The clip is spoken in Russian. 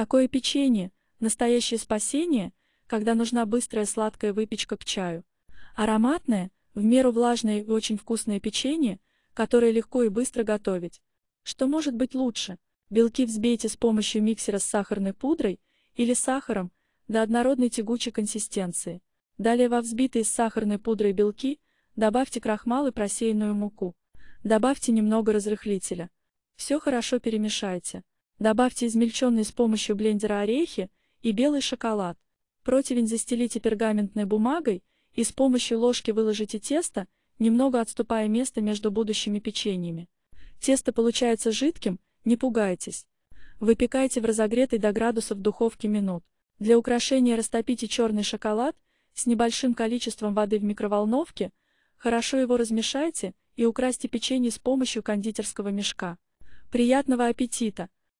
Такое печенье – настоящее спасение, когда нужна быстрая сладкая выпечка к чаю. Ароматное, в меру влажное и очень вкусное печенье, которое легко и быстро готовить. Что может быть лучше? Белки взбейте с помощью миксера с сахарной пудрой или сахаром до однородной тягучей консистенции. Далее во взбитые с сахарной пудрой белки добавьте крахмал и просеянную муку. Добавьте немного разрыхлителя. Все хорошо перемешайте. Добавьте измельченные с помощью блендера орехи и белый шоколад. Противень застелите пергаментной бумагой и с помощью ложки выложите тесто, немного отступая место между будущими печеньями. Тесто получается жидким, не пугайтесь. Выпекайте в разогретой до градусов духовке минут. Для украшения растопите черный шоколад с небольшим количеством воды в микроволновке, хорошо его размешайте и украсьте печенье с помощью кондитерского мешка. Приятного аппетита!